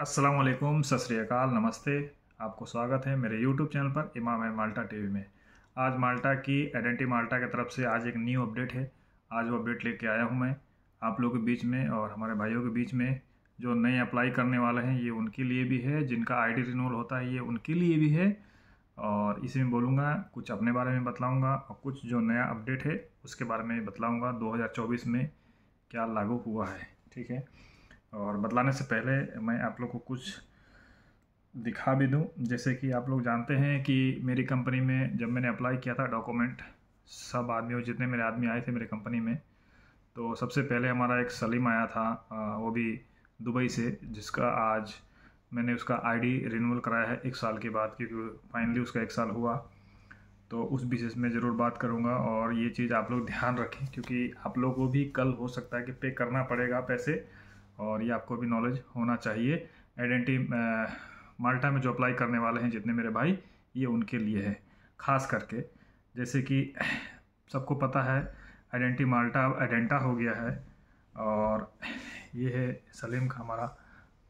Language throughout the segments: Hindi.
असलम अकाल नमस्ते आपको स्वागत है मेरे YouTube चैनल पर इमाम है माल्टा टी में आज माल्टा की आइडेंटी माल्टा की तरफ से आज एक न्यू अपडेट है आज वो अपडेट लेके आया हूँ मैं आप लोगों के बीच में और हमारे भाइयों के बीच में जो नए अप्लाई करने वाले हैं ये उनके लिए भी है जिनका आई डी होता है ये उनके लिए भी है और इसी में बोलूँगा कुछ अपने बारे में बतलाऊँगा और कुछ जो नया अपडेट है उसके बारे में बतलाऊँगा दो में क्या लागू हुआ है ठीक है और बतलाने से पहले मैं आप लोग को कुछ दिखा भी दूं जैसे कि आप लोग जानते हैं कि मेरी कंपनी में जब मैंने अप्लाई किया था डॉक्यूमेंट सब आदमी और जितने मेरे आदमी आए थे मेरे कंपनी में तो सबसे पहले हमारा एक सलीम आया था वो भी दुबई से जिसका आज मैंने उसका आईडी रिन्यूअल कराया है एक साल के बाद क्योंकि फाइनली उसका एक साल हुआ तो उस बिजनेस में ज़रूर बात करूँगा और ये चीज़ आप लोग ध्यान रखें क्योंकि आप लोग को भी कल हो सकता है कि पे करना पड़ेगा पैसे और ये आपको भी नॉलेज होना चाहिए आइडेंटी माल्टा में जो अप्लाई करने वाले हैं जितने मेरे भाई ये उनके लिए है खास करके जैसे कि सबको पता है आइडेंटी माल्टा आइडेंटा हो गया है और ये है सलीम का हमारा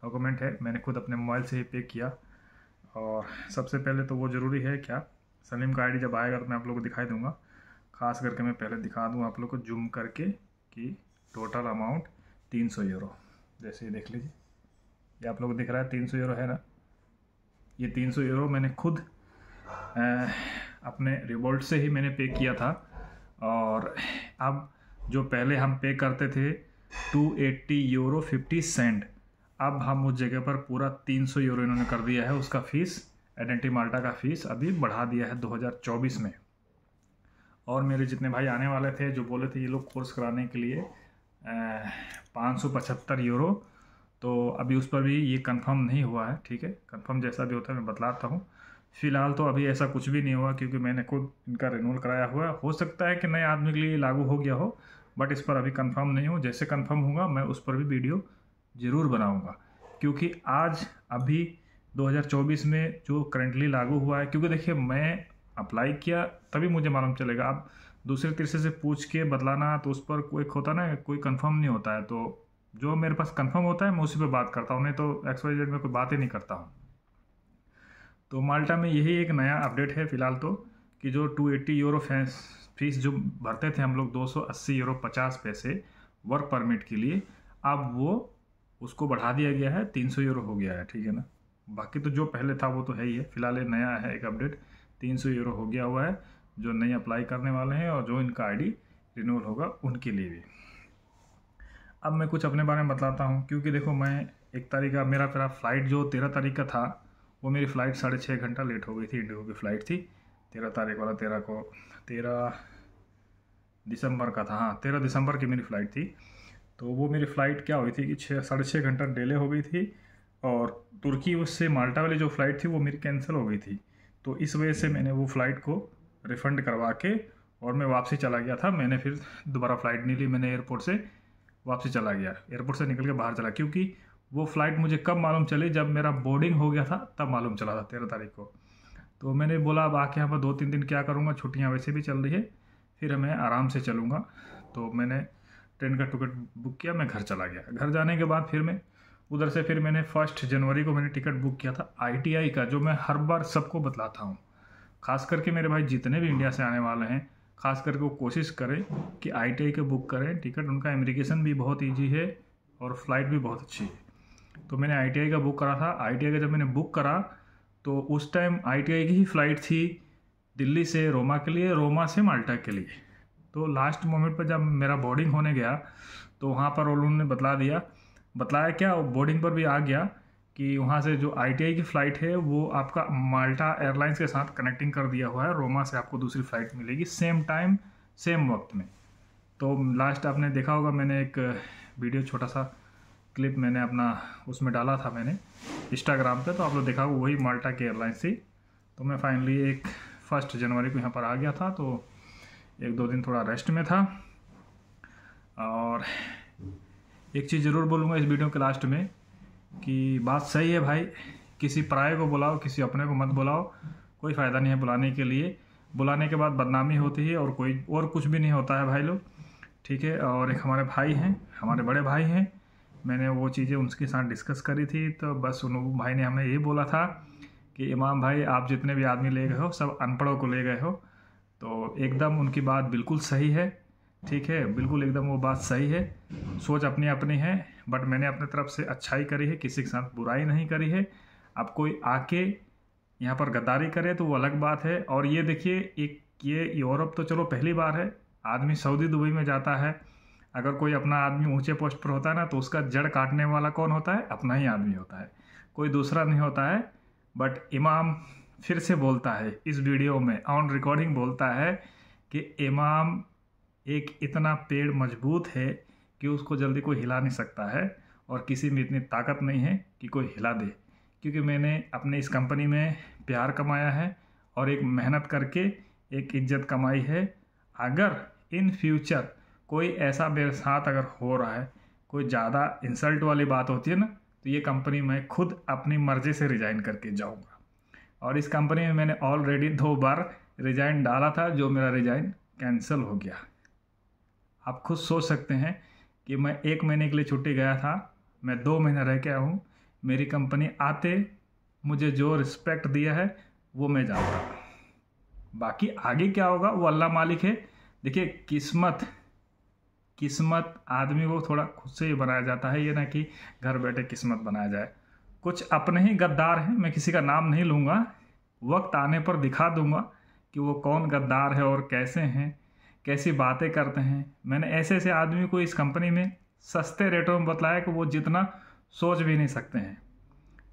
डॉक्यूमेंट है मैंने खुद अपने मोबाइल से ही पे किया और सबसे पहले तो वो ज़रूरी है क्या सलीम का आईडी जब आएगा तो मैं आप लोग को दिखाई दूंगा खास करके मैं पहले दिखा दूँ आप लोग को जूम करके कि टोटल अमाउंट तीन सौ यूरो जैसे ये देख लीजिए ये आप लोग दिख रहा है तीन सौ यूरो है ना ये तीन सौ यूरो मैंने खुद अपने रिवोल्ट से ही मैंने पे किया था और अब जो पहले हम पे करते थे two eighty euro fifty cent अब हम उस जगह पर पूरा तीन सौ यूरो इन्होंने कर दिया है उसका फ़ीस आइडेंटी माल्टा का फ़ीस अभी बढ़ा दिया है 2024 में और मेरे जितने भाई आने वाले थे जो बोले थे ये लोग कोर्स कराने के लिए पाँच सौ पचहत्तर यूरो तो अभी उस पर भी ये कंफर्म नहीं हुआ है ठीक है कंफर्म जैसा भी होता है मैं बतलाता हूँ फिलहाल तो अभी ऐसा कुछ भी नहीं हुआ क्योंकि मैंने खुद इनका रिनूल कराया हुआ है हो सकता है कि नए आदमी के लिए लागू हो गया हो बट इस पर अभी कंफर्म नहीं हो जैसे कंफर्म होगा मैं उस पर भी वीडियो ज़रूर बनाऊँगा क्योंकि आज अभी 2024 में जो करंटली लागू हुआ है क्योंकि देखिए मैं अप्लाई किया तभी मुझे मालूम चलेगा आप दूसरे तीसरे से पूछ के बदलाना तो उस पर कोई होता ना कोई कंफर्म नहीं होता है तो जो मेरे पास कंफर्म होता है मैं उसी पर बात करता हूँ नहीं तो एक्स वाई जेड में कोई बात ही नहीं करता हूँ तो माल्टा में यही एक नया अपडेट है फ़िलहाल तो कि जो 280 यूरो फीस जो भरते थे हम लोग 280 यूरो पचास पैसे वर्क परमिट के लिए अब वो उसको बढ़ा दिया गया है 300 यूरो हो गया है ठीक है ना बाकी तो जो पहले था वो तो है ही है फिलहाल नया है एक अपडेट 300 यूरो हो गया हुआ है जो नई अप्लाई करने वाले हैं और जो इनका आईडी रिन्यूअल होगा उनके लिए भी अब मैं कुछ अपने बारे में बताता हूँ क्योंकि देखो मैं एक तारीख का मेरा मेरा फ़्लाइट जो तेरह तारीख का था वो मेरी फ़्लाइट साढ़े छः घंटा लेट हो गई थी इंडिगो की फ़्लाइट थी तेरह तारीख वाला तेरह को तेरह दिसंबर का था हाँ तेरह दिसंबर की मेरी फ़्लाइट थी तो वो मेरी फ़्लाइट क्या हुई थी कि छः साढ़े छः घंटा डिले हो गई थी और तुर्की उससे माल्टा वाली जो फ़्लाइट थी वो मेरी कैंसिल हो गई थी तो इस वजह से मैंने वो फ़्लाइट को रिफ़ंड करवा के और मैं वापसी चला गया था मैंने फिर दोबारा फ़्लाइट नहीं ली मैंने एयरपोर्ट से वापसी चला गया एयरपोर्ट से निकल के बाहर चला क्योंकि वो फ़्लाइट मुझे कब मालूम चली जब मेरा बोर्डिंग हो गया था तब मालूम चला था तेरह तारीख को तो मैंने बोला अब आके यहाँ पर दो तीन दिन क्या करूँगा छुट्टियाँ वैसे भी चल रही है फिर मैं आराम से चलूँगा तो मैंने ट्रेन का टिकट बुक किया मैं घर चला गया घर जाने के बाद फिर मैं उधर से फिर मैंने फर्स्ट जनवरी को मैंने टिकट बुक किया था आई का जो मैं हर बार सबको बतलाता हूँ खास करके मेरे भाई जितने भी इंडिया से आने वाले हैं खास करके वो कोशिश करें कि आई के बुक करें टिकट उनका इमिग्रेशन भी बहुत ईजी है और फ्लाइट भी बहुत अच्छी है तो मैंने आई का बुक करा था आई का जब मैंने बुक करा तो उस टाइम आई की ही फ़्लाइट थी दिल्ली से रोमा के लिए रोमा से माल्टा के लिए तो लास्ट मोमेंट पर जब मेरा बोर्डिंग होने गया तो वहाँ पर उन्होंने बतला दिया बतलाया क्या बोर्डिंग पर भी आ गया कि वहाँ से जो आई की फ़्लाइट है वो आपका माल्टा एयरलाइंस के साथ कनेक्टिंग कर दिया हुआ है रोमा से आपको दूसरी फ़्लाइट मिलेगी सेम टाइम सेम वक्त में तो लास्ट आपने देखा होगा मैंने एक वीडियो छोटा सा क्लिप मैंने अपना उसमें डाला था मैंने इंस्टाग्राम पे तो आप लोग देखा होगा वही माल्टा की एयरलाइंस थी तो मैं फाइनली एक फर्स्ट जनवरी को यहाँ पर आ गया था तो एक दो दिन थोड़ा रेस्ट में था और एक चीज़ ज़रूर बोलूँगा इस वीडियो के लास्ट में कि बात सही है भाई किसी पराये को बुलाओ किसी अपने को मत बुलाओ कोई फ़ायदा नहीं है बुलाने के लिए बुलाने के बाद बदनामी होती है और कोई और कुछ भी नहीं होता है भाई लोग ठीक है और एक हमारे भाई हैं हमारे बड़े भाई हैं मैंने वो चीज़ें उनके साथ डिस्कस करी थी तो बस उन भाई ने हमें ये बोला था कि इमाम भाई आप जितने भी आदमी ले गए हो सब अनपढ़ों को ले गए हो तो एकदम उनकी बात बिल्कुल सही है ठीक है बिल्कुल एकदम वो बात सही है सोच अपनी अपनी है बट मैंने अपने तरफ से अच्छाई करी है किसी के साथ बुराई नहीं करी है अब कोई आके यहाँ पर गद्दारी करे तो वो अलग बात है और ये देखिए एक ये यूरोप तो चलो पहली बार है आदमी सऊदी दुबई में जाता है अगर कोई अपना आदमी ऊंचे पोस्ट पर होता है ना तो उसका जड़ काटने वाला कौन होता है अपना ही आदमी होता है कोई दूसरा नहीं होता है बट इमाम फिर से बोलता है इस वीडियो में ऑन रिकॉर्डिंग बोलता है कि इमाम एक इतना पेड़ मजबूत है कि उसको जल्दी कोई हिला नहीं सकता है और किसी में इतनी ताकत नहीं है कि कोई हिला दे क्योंकि मैंने अपने इस कंपनी में प्यार कमाया है और एक मेहनत करके एक इज्जत कमाई है अगर इन फ्यूचर कोई ऐसा मेरे साथ अगर हो रहा है कोई ज़्यादा इंसल्ट वाली बात होती है ना तो ये कंपनी मैं खुद अपनी मर्ज़ी से रिज़ाइन करके जाऊँगा और इस कंपनी में मैंने ऑलरेडी दो बार रिज़ाइन डाला था जो मेरा रिज़ाइन कैंसिल हो गया आप खुद सोच सकते हैं कि मैं एक महीने के लिए छुट्टी गया था मैं दो महीने रह के आया हूँ मेरी कंपनी आते मुझे जो रिस्पेक्ट दिया है वो मैं जानता बाकी आगे क्या होगा वो अल्लाह मालिक है देखिए किस्मत किस्मत आदमी को थोड़ा खुद से ही बनाया जाता है ये ना कि घर बैठे किस्मत बनाया जाए कुछ अपने ही गद्दार हैं मैं किसी का नाम नहीं लूँगा वक्त आने पर दिखा दूँगा कि वो कौन गद्दार है और कैसे हैं कैसी बातें करते हैं मैंने ऐसे ऐसे आदमी को इस कंपनी में सस्ते रेटों में बताया कि वो जितना सोच भी नहीं सकते हैं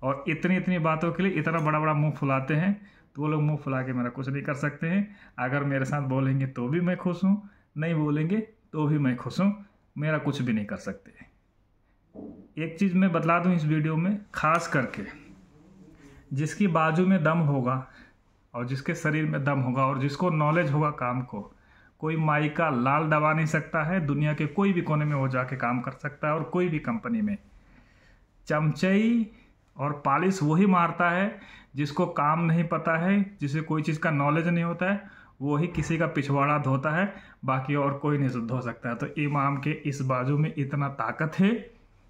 और इतनी इतनी बातों के लिए इतना बड़ा बड़ा मुंह फुलाते हैं तो वो लोग मुंह फुला के मेरा कुछ नहीं कर सकते हैं अगर मेरे साथ बोलेंगे तो भी मैं खुश हूँ नहीं बोलेंगे तो भी मैं खुश हूँ मेरा कुछ भी नहीं कर सकते एक चीज़ मैं बतला दूँ इस वीडियो में ख़ास करके जिसकी बाजू में दम होगा और जिसके शरीर में दम होगा और जिसको नॉलेज होगा काम को कोई माई का लाल दबा नहीं सकता है दुनिया के कोई भी कोने में वो जाके काम कर सकता है और कोई भी कंपनी में चमचई और पालिश वही मारता है जिसको काम नहीं पता है जिसे कोई चीज़ का नॉलेज नहीं होता है वही किसी का पिछवाड़ा धोता है बाकी और कोई नहीं धो सकता है तो इमाम के इस बाजू में इतना ताकत है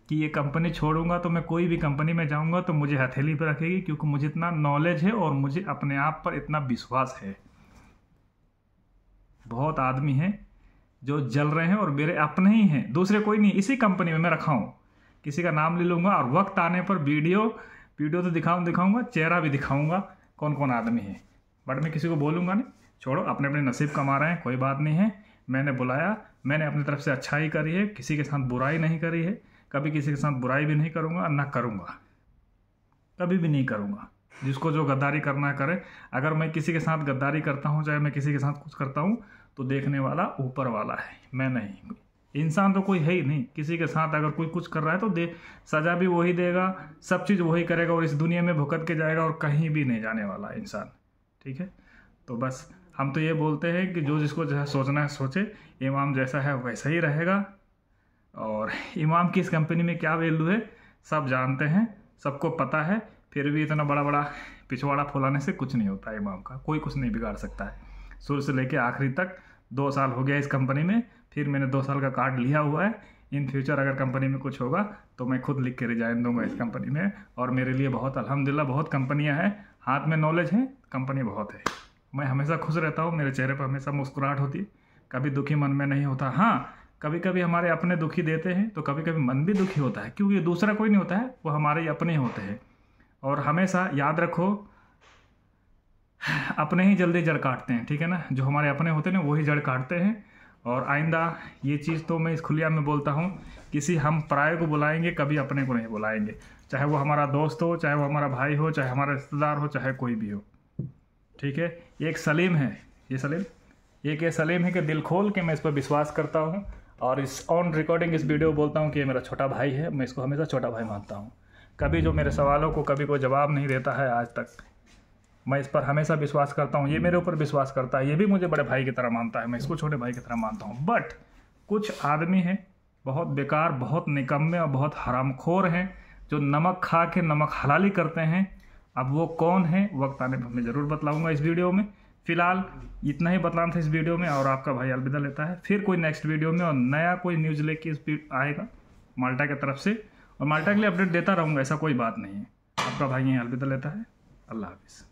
कि ये कंपनी छोड़ूंगा तो मैं कोई भी कंपनी में जाऊंगा तो मुझे हथेली पर रखेगी क्योंकि मुझे इतना नॉलेज है और मुझे अपने आप पर इतना विश्वास है बहुत आदमी हैं जो जल रहे हैं और मेरे अपने ही हैं दूसरे कोई नहीं इसी कंपनी में मैं रखा हूँ किसी का नाम ले लूँगा और वक्त आने पर वीडियो वीडियो तो दिखाऊँ दिखाऊँगा चेहरा भी दिखाऊँगा कौन कौन आदमी है बट मैं किसी को बोलूँगा नहीं छोड़ो अपने अपने नसीब कमा रहे हैं कोई बात नहीं है मैंने बुलाया मैंने अपनी तरफ से अच्छाई करी है किसी के साथ बुराई नहीं करी है कभी किसी के साथ बुराई भी नहीं करूँगा न ना करूँगा कभी भी नहीं करूँगा जिसको जो गद्दारी करना करे अगर मैं किसी के साथ गद्दारी करता हूँ चाहे मैं किसी के साथ कुछ करता हूँ तो देखने वाला ऊपर वाला है मैं नहीं इंसान तो कोई है ही नहीं किसी के साथ अगर कोई कुछ कर रहा है तो दे सजा भी वही देगा सब चीज़ वही करेगा और इस दुनिया में भुगत के जाएगा और कहीं भी नहीं जाने वाला इंसान ठीक है तो बस हम तो ये बोलते हैं कि जो जिसको जो सोचना है सोचे इमाम जैसा है वैसा ही रहेगा और इमाम की इस कंपनी में क्या वैल्यू है सब जानते हैं सबको पता है फिर भी इतना बड़ा बड़ा पिछवाड़ा फुलाने से कुछ नहीं होता इमाम का कोई कुछ नहीं बिगाड़ सकता है शुरू से लेके आखिरी तक दो साल हो गया इस कंपनी में फिर मैंने दो साल का कार्ड लिया हुआ है इन फ्यूचर अगर कंपनी में कुछ होगा तो मैं खुद लिख के रिजाइन दूंगा इस कंपनी में और मेरे लिए बहुत अलहमदिल्ला बहुत कंपनियाँ हैं हाथ में नॉलेज है कंपनी बहुत है मैं हमेशा खुश रहता हूँ मेरे चेहरे पर हमेशा मुस्कुराहट होती कभी दुखी मन में नहीं होता हाँ कभी कभी हमारे अपने दुखी देते हैं तो कभी कभी मन भी दुखी होता है क्योंकि दूसरा कोई नहीं होता है वो हमारे अपने होते हैं और हमेशा याद रखो अपने ही जल्दी जड़ काटते हैं ठीक है ना जो हमारे अपने होते हैं ना वही जड़ काटते हैं और आइंदा ये चीज़ तो मैं इस खुलिया में बोलता हूँ किसी हम पराये को बुलाएंगे कभी अपने को नहीं बुलाएंगे चाहे वो हमारा दोस्त हो चाहे वो हमारा भाई हो चाहे हमारा रिश्तेदार हो चाहे कोई भी हो ठीक है एक सलीम है ये सलीम एक ये सलीम है कि दिल खोल के मैं इस पर विश्वास करता हूँ और इस ऑन रिकॉर्डिंग इस वीडियो बोलता हूँ कि ये मेरा छोटा भाई है मैं इसको हमेशा छोटा भाई मानता हूँ कभी जो मेरे सवालों को कभी कोई जवाब नहीं देता है आज तक मैं इस पर हमेशा विश्वास करता हूँ ये मेरे ऊपर विश्वास करता है ये भी मुझे बड़े भाई की तरह मानता है मैं इसको छोटे भाई की तरह मानता हूँ बट कुछ आदमी हैं बहुत बेकार बहुत निकम्मे और बहुत हरामखोर हैं जो नमक खा के नमक हलाली करते हैं अब वो कौन है वक्त आने पर मैं ज़रूर बतलाऊँगा इस वीडियो में फिलहाल इतना ही बतलाना था इस वीडियो में और आपका भाई अलविदा लेता है फिर कोई नेक्स्ट वीडियो में और नया कोई न्यूज़ लेके इस आएगा माल्टा की तरफ से और माल्टा के लिए अपडेट देता रहूँगा ऐसा कोई बात नहीं है आपका भाई यहीं अलविदा लेता है अल्लाह हाफिज़